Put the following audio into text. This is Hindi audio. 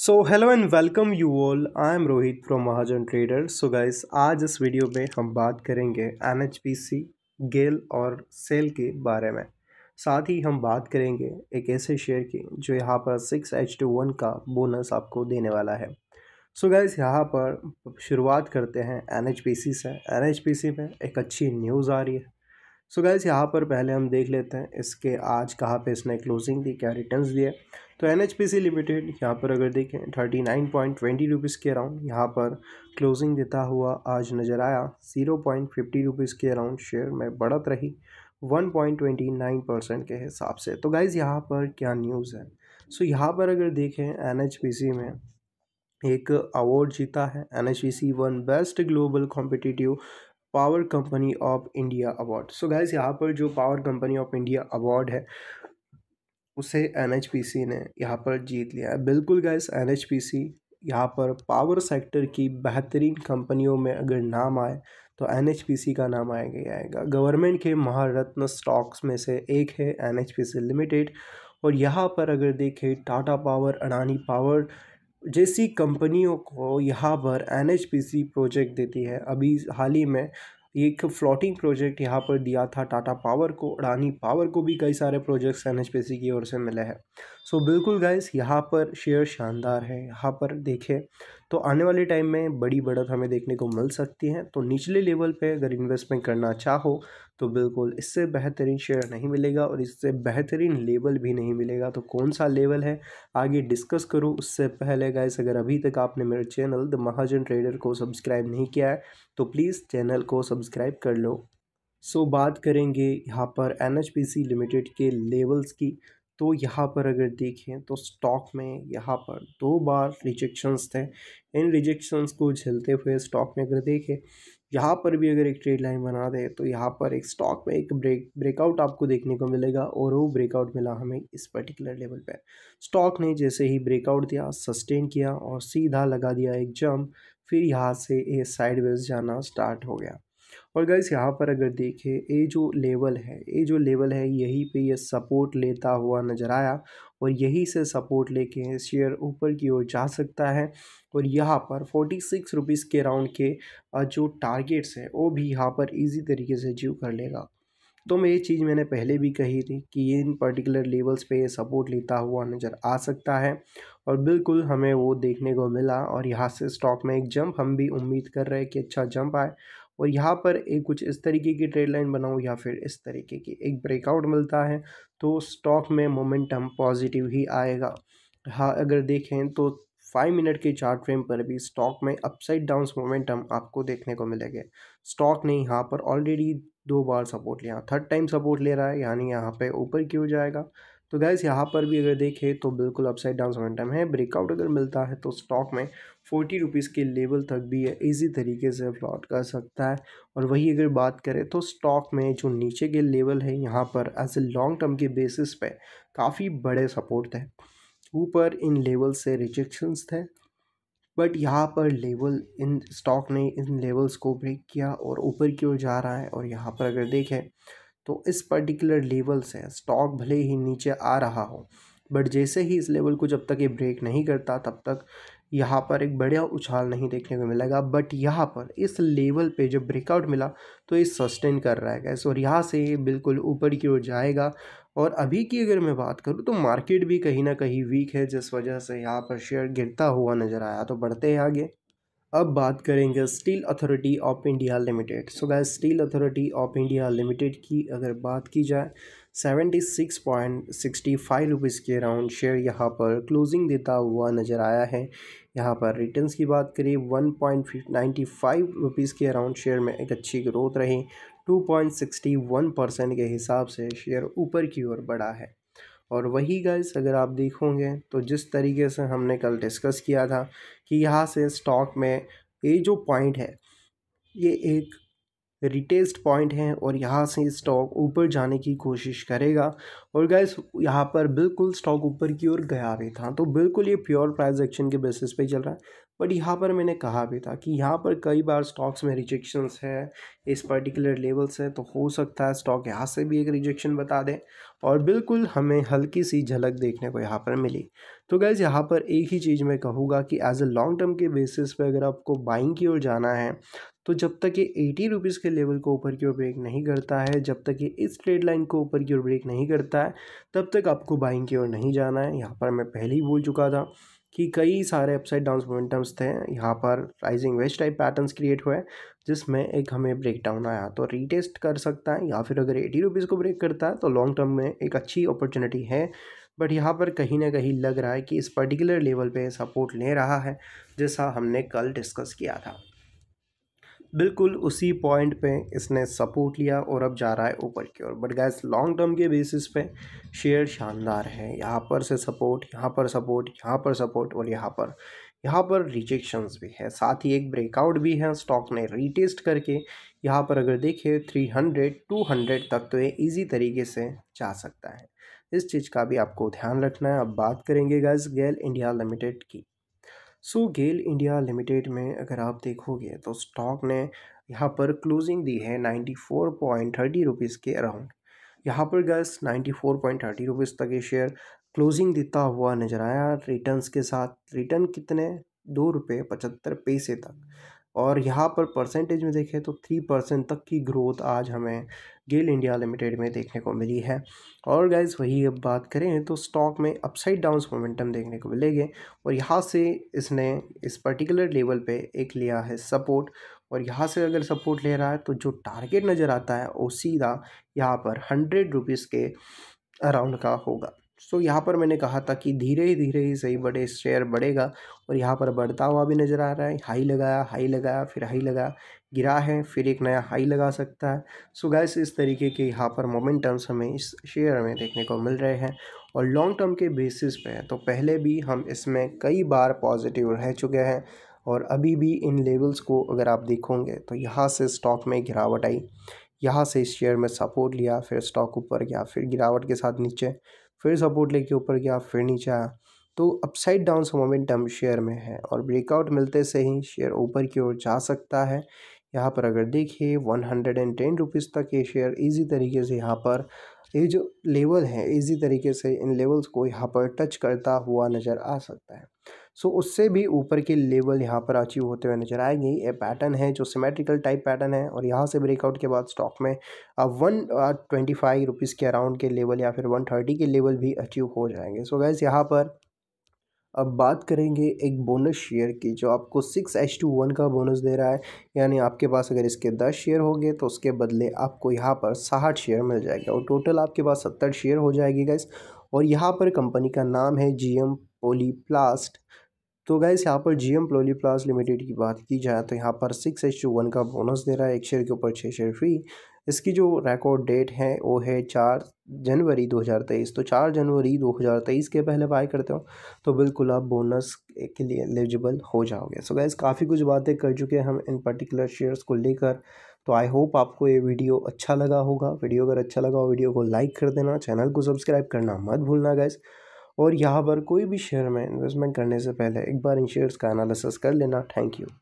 so hello and welcome you all I am Rohit from Mahajan trader so guys आज इस वीडियो में हम बात करेंगे N H P C GAIL और सेल के बारे में साथ ही हम बात करेंगे एक ऐसे शेयर की जो यहाँ पर सिक्स एच टू वन का बोनस आपको देने वाला है सो so गाइस यहाँ पर शुरुआत करते हैं एन एच पी सी से एन एच पी सी में एक अच्छी न्यूज़ आ रही है सो गैस यहाँ पर पहले हम देख लेते हैं इसके आज कहाँ पे इसने क्लोजिंग दी क्या रिटर्न्स दिए तो N H P C limited यहाँ पर अगर देखें thirty nine point twenty rupees के अराउंड यहाँ पर क्लोजिंग देता हुआ आज नज़र आया ज़ीरो पॉइंट फिफ्टी रुपीज़ के अराउंड शेयर में बढ़त रही one point twenty nine percent के हिसाब से तो गाइज़ यहाँ पर क्या न्यूज़ है सो so, यहाँ पर अगर देखें एन एच पी सी में एक अवार्ड जीता है N H one best global competitive power company of India award so guys यहाँ पर जो power company of India award है उसे एन ने यहाँ पर जीत लिया है बिल्कुल गाइज एन यहाँ पर पावर सेक्टर की बेहतरीन कंपनियों में अगर नाम आए तो एन का नाम आएगा आएगा गवर्नमेंट के महारत्न स्टॉक्स में से एक है एन लिमिटेड और यहाँ पर अगर देखें टाटा पावर अडानी पावर जैसी कंपनियों को यहाँ पर एन प्रोजेक्ट देती है अभी हाल ही में एक फ्लोटिंग प्रोजेक्ट यहाँ पर दिया था टाटा पावर को अडानी पावर को भी कई सारे प्रोजेक्ट्स एन की ओर से मिले हैं सो so, बिल्कुल गाइस यहाँ पर शेयर शानदार है यहाँ पर देखें तो आने वाले टाइम में बड़ी बढ़त हमें देखने को मिल सकती है तो निचले लेवल पे अगर इन्वेस्टमेंट करना चाहो तो बिल्कुल इससे बेहतरीन शेयर नहीं मिलेगा और इससे बेहतरीन लेवल भी नहीं मिलेगा तो कौन सा लेवल है आगे डिस्कस करूँ उससे पहले गाइस अगर अभी तक आपने मेरे चैनल द महाजन ट्रेडर को सब्सक्राइब नहीं किया है तो प्लीज़ चैनल को सब्सक्राइब कर लो सो so, बात करेंगे यहाँ पर एन लिमिटेड के लेवल्स की तो यहाँ पर अगर देखें तो स्टॉक में यहाँ पर दो बार रिजेक्शंस थे इन रिजेक्शंस को झेलते हुए स्टॉक में अगर देखें यहाँ पर भी अगर एक ट्रेड लाइन बना दे तो यहाँ पर एक स्टॉक में एक ब्रेक ब्रेकआउट आपको देखने को मिलेगा और वो ब्रेकआउट मिला हमें इस पर्टिकुलर लेवल पर स्टॉक ने जैसे ही ब्रेकआउट दिया सस्टेन किया और सीधा लगा दिया एक जम्प फिर यहाँ से ये साइडवेज जाना स्टार्ट हो गया और गाइस यहाँ पर अगर देखें ये जो लेवल है ये जो लेवल है यहीं पे ये यह सपोर्ट लेता हुआ नज़र आया और यहीं से सपोर्ट लेके शेयर ऊपर की ओर जा सकता है और यहाँ पर फोर्टी सिक्स रुपीज़ के राउंड के जो टारगेट्स हैं वो भी यहाँ पर इजी तरीके से अचीव कर लेगा तो मैं ये चीज़ मैंने पहले भी कही थी कि ये इन पर्टिकुलर लेवल्स पे ये सपोर्ट लेता हुआ नज़र आ सकता है और बिल्कुल हमें वो देखने को मिला और यहाँ से स्टॉक में एक जंप हम भी उम्मीद कर रहे हैं कि अच्छा जंप आए और यहाँ पर एक कुछ इस तरीके की ट्रेड लाइन बनाऊँ या फिर इस तरीके की एक ब्रेकआउट मिलता है तो स्टॉक में मोमेंटम पॉजिटिव ही आएगा हाँ अगर देखें तो फाइव मिनट के चार्ट फ्रेम पर भी स्टॉक में अपसाइड डाउन मोमेंटम आपको देखने को मिलेंगे स्टॉक ने यहाँ पर ऑलरेडी दो बार सपोर्ट लिया थर्ड टाइम सपोर्ट ले रहा है यानी यहाँ पे ऊपर क्यों जाएगा तो गैस यहाँ पर भी अगर देखें तो बिल्कुल अपसाइड डाउन मोमेंटम है ब्रेकआउट अगर मिलता है तो स्टॉक में फोर्टी रुपीज़ के लेवल तक भी ये ईजी तरीके से फ्लॉट कर सकता है और वही अगर बात करें तो स्टॉक में जो नीचे के लेवल है यहाँ पर एज ए लॉन्ग टर्म के बेसिस पे काफ़ी बड़े सपोर्ट थे ऊपर इन लेवल से रिजेक्शंस थे बट यहाँ पर लेवल इन स्टॉक ने इन लेवल्स को ब्रेक किया और ऊपर की ओर जा रहा है और यहाँ पर अगर देखें तो इस पर्टिकुलर लेवल से स्टॉक भले ही नीचे आ रहा हो बट जैसे ही इस लेवल को जब तक ये ब्रेक नहीं करता तब तक यहाँ पर एक बढ़िया उछाल नहीं देखने को मिलेगा बट यहाँ पर इस लेवल पे जब ब्रेकआउट मिला तो ये सस्टेन कर रहा है गैस और यहाँ से बिल्कुल ऊपर की ओर जाएगा और अभी की अगर मैं बात करूँ तो मार्केट भी कहीं ना कहीं वीक है जिस वजह से यहाँ पर शेयर गिरता हुआ नज़र आया तो बढ़ते हैं आगे अब बात करेंगे steel authority of India limited so guys steel authority of India limited की अगर बात की जाए seventy six point sixty five rupees के अराउंड शेयर यहाँ पर क्लोजिंग देता हुआ नज़र आया है यहाँ पर रिटर्न्स की बात करें one point ninety five rupees के अराउंड शेयर में एक अच्छी ग्रोथ रही two point sixty one percent के हिसाब से शेयर ऊपर की ओर बढ़ा है और वही गाइस अगर आप देखोगे तो जिस तरीके से हमने कल डिस्कस किया था कि यहाँ से स्टॉक में ये जो पॉइंट है ये एक रिटेस्ट पॉइंट है और यहाँ से स्टॉक ऊपर जाने की कोशिश करेगा और गैस यहाँ पर बिल्कुल स्टॉक ऊपर की ओर गया भी था तो बिल्कुल ये प्योर प्राइस एक्शन के बेसिस पे चल रहा है बट यहाँ पर मैंने कहा भी था कि यहाँ पर कई बार स्टॉक्स में रिजेक्शंस है इस पर्टिकुलर लेवल से तो हो सकता है स्टॉक यहाँ से भी एक रिजेक्शन बता दें और बिल्कुल हमें हल्की सी झलक देखने को यहाँ पर मिली तो गैज़ यहाँ पर एक ही चीज़ मैं कहूँगा कि एज अ लॉन्ग टर्म के बेसिस पे अगर आपको बाइंग की ओर जाना है तो जब तक ये एटी रुपीज़ के लेवल को ऊपर की ओर ब्रेक नहीं करता है जब तक ये इस ट्रेड लाइन को ऊपर की ओर ब्रेक नहीं करता है तब तक आपको बाइंग की ओर नहीं जाना है यहाँ पर मैं पहले ही बोल चुका था कि कई सारे अपसाइड डाउन मोमेंटम्स थे यहाँ पर rising wedge type patterns create हुए जिसमें एक हमें ब्रेक डाउन आया तो रीटेस्ट कर सकता है या फिर अगर एटी रुपीज़ को ब्रेक करता है तो लॉन्ग टर्म में एक अच्छी अपॉर्चुनिटी है बट यहाँ पर कहीं ना कहीं लग रहा है कि इस पर्टिकुलर लेवल पे सपोर्ट ले रहा है जैसा हमने कल डिस्कस किया था बिल्कुल उसी पॉइंट पे इसने सपोर्ट लिया और अब जा रहा है ऊपर की ओर बट गैस लॉन्ग टर्म के बेसिस पे शेयर शानदार है यहाँ पर से सपोर्ट यहाँ पर सपोर्ट यहाँ पर सपोर्ट और यहाँ पर यहाँ पर रिजेक्शंस भी है साथ ही एक ब्रेकआउट भी है स्टॉक ने रीटेस्ट करके यहाँ पर अगर देखें थ्री हंड्रेड टू हंड्रेड तक तो ये ईजी तरीके से जा सकता है इस चीज़ का भी आपको ध्यान रखना है अब बात करेंगे गैस गेल इंडिया लिमिटेड की सो गेल इंडिया लिमिटेड में अगर आप देखोगे तो स्टॉक ने यहाँ पर क्लोजिंग दी है ninety four point thirty rupees के अराउंड यहाँ पर guys ninety four point thirty rupees तक ये शेयर क्लोजिंग देता हुआ नजर आया रिटर्न्स के साथ रिटर्न कितने दो रुपये पचहत्तर पैसे तक और यहाँ पर परसेंटेज में देखें तो थ्री परसेंट तक की ग्रोथ आज हमें गेल इंडिया लिमिटेड में देखने को मिली है और गाइज वही अब बात करें तो स्टॉक में अपसाइड डाउन मोमेंटम देखने को मिलेंगे और यहाँ से इसने इस पर्टिकुलर लेवल पे एक लिया है सपोर्ट और यहाँ से अगर सपोर्ट ले रहा है तो जो टारगेट नज़र आता है वो सीधा यहाँ पर हंड्रेड रुपीज़ के अराउंड का होगा सो यहाँ पर मैंने कहा था कि धीरे ही धीरे ही सही बड़े शेयर बढ़ेगा और यहाँ पर बढ़ता हुआ भी नज़र आ रहा है हाई लगाया हाई लगाया फिर हाई लगाया गिरा है फिर एक नया हाई लगा सकता है सो गैस इस तरीके के यहाँ पर मोमेंटम्स हमें इस शेयर में देखने को मिल रहे हैं और लॉन्ग टर्म के बेसिस पे तो पहले भी हम इसमें कई बार पॉजिटिव रह चुके हैं और अभी भी इन लेवल्स को अगर आप देखोगे तो यहाँ से स्टॉक में गिरावट आई यहाँ से इस शेयर में सपोर्ट लिया फिर स्टॉक ऊपर गया फिर गिरावट के साथ नीचे फिर सपोर्ट लेके ऊपर गया फिर नीचे आया तो अपसाइड डाउन मोमेंटम शेयर में है और ब्रेकआउट मिलते से ही शेयर ऊपर की ओर जा सकता है यहाँ पर अगर देखिए one hundred and ten rupees तक ये शेयर इजी तरीके से यहाँ पर ये जो लेवल है इजी तरीके से इन लेवल्स को यहाँ पर टच करता हुआ नज़र आ सकता है सो उससे भी ऊपर के लेवल यहाँ पर अचीव होते हुए नजर आएंगे ये पैटर्न है जो सिमेट्रिकल टाइप पैटर्न है और यहाँ से ब्रेकआउट के बाद स्टॉक में वन ट्वेंटी फाइव रुपीज़ के अराउंड के लेवल या फिर वन थर्टी के लेवल भी अचीव हो जाएंगे सो गैस यहाँ पर अब बात करेंगे एक बोनस शेयर की जो आपको सिक्स एच टू वन का बोनस दे रहा है यानी आपके पास अगर इसके दस शेयर होंगे तो उसके बदले आपको यहाँ पर साठ शेयर मिल जाएगा और टोटल आपके पास सत्तर शेयर हो जाएगी गैस और यहाँ पर कंपनी का नाम है जी एम प्लास्ट तो गैस यहाँ पर जी एम प्लोली प्लास लिमिटेड की बात की जाए तो यहाँ पर सिक्स एच टू वन का बोनस दे रहा है एक शेयर के ऊपर छः शेयर फ्री इसकी जो रिकॉर्ड डेट है वो है चार जनवरी 2023 तो चार जनवरी 2023 के पहले बाय करते हो तो बिल्कुल आप बोनस के लिए एलिजिबल हो जाओगे सो गैस काफ़ी कुछ बातें कर चुके हैं हम इन पर्टिकुलर शेयर्स को लेकर तो आई होप आपको ये वीडियो अच्छा लगा होगा वीडियो अगर अच्छा लगा हो वीडियो को लाइक कर देना चैनल को सब्सक्राइब करना मत भूलना गैस और यहाँ पर कोई भी शेयर में इन्वेस्टमेंट करने से पहले एक बार इन शेयर्स का एनालिसिस कर लेना थैंक यू